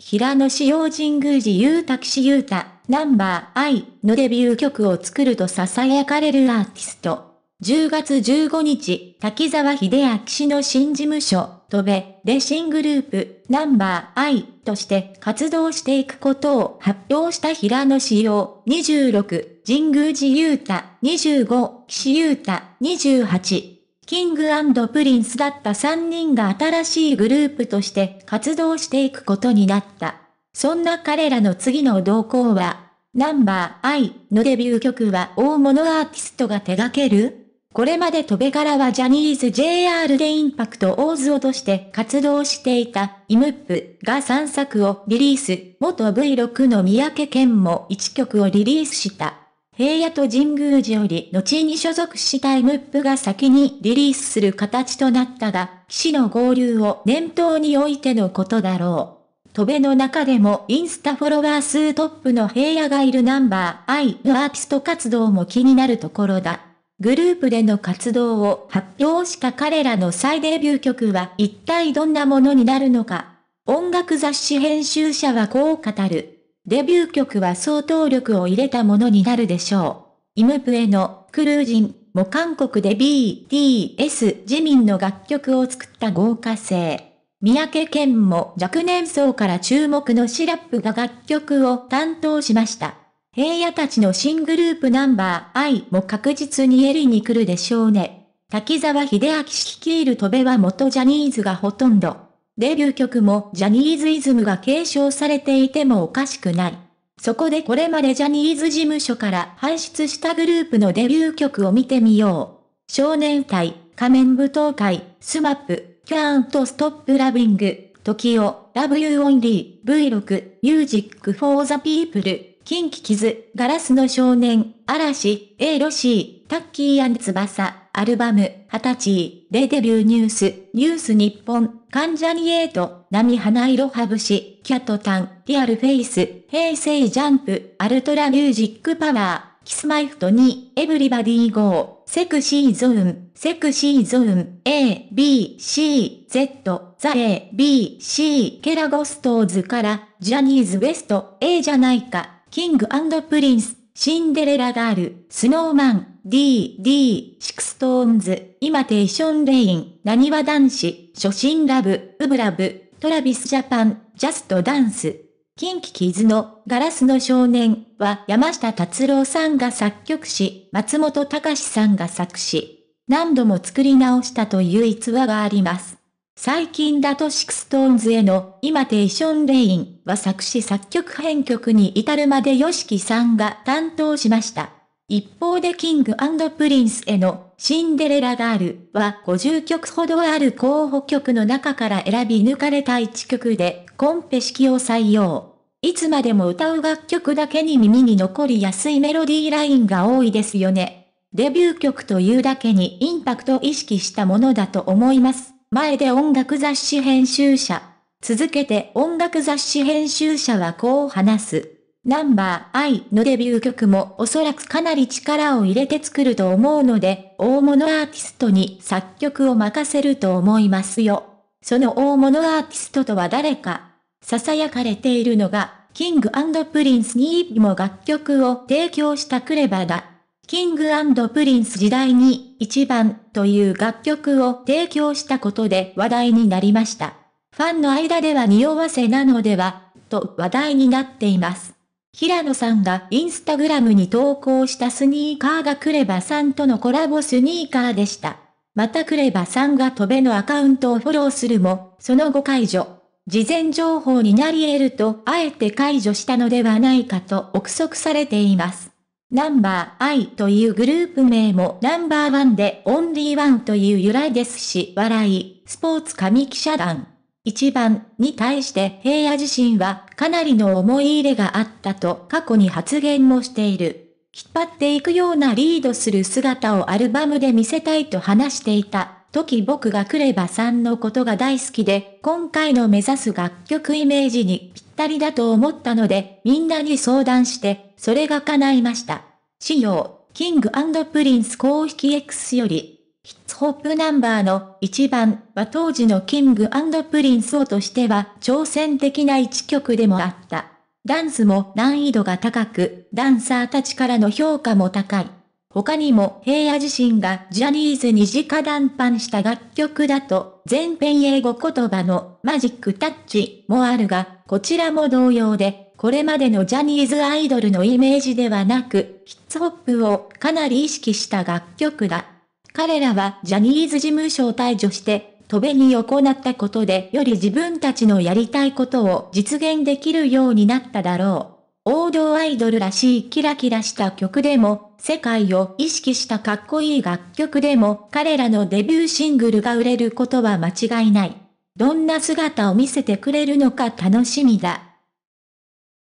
平野紫耀神宮寺ゆうた岸ゆうた、ナンバー I のデビュー曲を作ると囁かれるアーティスト。10月15日、滝沢秀明氏の新事務所、戸べ、で新グループ、ナンバー I として活動していくことを発表した平野紫耀26、神宮寺ゆうた25、岸ゆうた28、キングプリンスだった3人が新しいグループとして活動していくことになった。そんな彼らの次の動向は、ナンバー I のデビュー曲は大物アーティストが手掛けるこれまで戸辺からはジャニーズ JR でインパクト大津として活動していたイムップが3作をリリース、元 V6 の三宅健も1曲をリリースした。平野と神宮寺より後に所属したイムップが先にリリースする形となったが、騎士の合流を念頭においてのことだろう。戸辺の中でもインスタフォロワー数トップの平野がいるナンバーイのアーティスト活動も気になるところだ。グループでの活動を発表した彼らの再デビュー曲は一体どんなものになるのか。音楽雑誌編集者はこう語る。デビュー曲は相当力を入れたものになるでしょう。イムプエのクルージンも韓国で BTS 自民の楽曲を作った豪華性。三宅健も若年層から注目のシラップが楽曲を担当しました。平野たちの新グループナンバー I も確実に襟に来るでしょうね。滝沢秀明率いる戸部は元ジャニーズがほとんど。デビュー曲もジャニーズイズムが継承されていてもおかしくない。そこでこれまでジャニーズ事務所から輩出したグループのデビュー曲を見てみよう。少年隊、仮面舞踏会、スマップ、キャーンとストップラビング、ブユ W オンリー、V6、ミュージックフォーザピープル、キンキキズ、ガラスの少年、嵐、A ロシー、タッキー翼。アルバム、20歳でデビューニュース、ニュース日本、関ジャニエイト、波花色ハブシ、キャットタン、リアルフェイス、平成ジャンプ、アルトラミュージックパワー、キスマイフト2、エブリバディーゴー、セクシーゾーン、セクシーゾーン、A、B、C、Z、ザ A、B、C、ケラゴストーズから、ジャニーズウ e スト、A じゃないか、キングプリンス、シンデレラガール、スノーマン、D、D、6ストーンズ、今テーションレイン、なにわ男子、初心ラブ、ウブラブ、トラビスジャパン、ジャストダンス。キンキキズのガラスの少年は山下達郎さんが作曲し、松本隆さんが作詞。何度も作り直したという逸話があります。最近だとシクストーンズへの今テーションレインは作詞作曲編曲に至るまで yoshiki さんが担当しました。一方でキングプリンスへのシンデレラガールは50曲ほどある候補曲の中から選び抜かれた1曲でコンペ式を採用。いつまでも歌う楽曲だけに耳に残りやすいメロディーラインが多いですよね。デビュー曲というだけにインパクトを意識したものだと思います。前で音楽雑誌編集者。続けて音楽雑誌編集者はこう話す。ナンバー I のデビュー曲もおそらくかなり力を入れて作ると思うので、大物アーティストに作曲を任せると思いますよ。その大物アーティストとは誰か。囁かれているのが、キングプリンスにも楽曲を提供したクレバだ。キングプリンス時代に一番という楽曲を提供したことで話題になりました。ファンの間では匂わせなのでは、と話題になっています。平野さんがインスタグラムに投稿したスニーカーがクレバさんとのコラボスニーカーでした。またクレバさんがトベのアカウントをフォローするも、その後解除。事前情報になり得ると、あえて解除したのではないかと憶測されています。ナンバー I というグループ名もナンバーワンでオンリーワンという由来ですし、笑い、スポーツ紙記者団。1番に対して平野自身はかなりの思い入れがあったと過去に発言もしている。引っ張っていくようなリードする姿をアルバムで見せたいと話していた。時僕がクレバさんのことが大好きで、今回の目指す楽曲イメージにぴったりだと思ったので、みんなに相談して、それが叶いました。仕様、キングプリンス公式 X より、ヒッツホップナンバーの1番は当時のキングプリンスをとしては挑戦的な一曲でもあった。ダンスも難易度が高く、ダンサーたちからの評価も高い。他にも平野自身がジャニーズに直談判した楽曲だと、全編英語言葉のマジックタッチもあるが、こちらも同様で、これまでのジャニーズアイドルのイメージではなく、ヒッツホップをかなり意識した楽曲だ。彼らはジャニーズ事務所を退場して、戸べに行ったことでより自分たちのやりたいことを実現できるようになっただろう。王道アイドルらしいキラキラした曲でも、世界を意識したかっこいい楽曲でも、彼らのデビューシングルが売れることは間違いない。どんな姿を見せてくれるのか楽しみだ。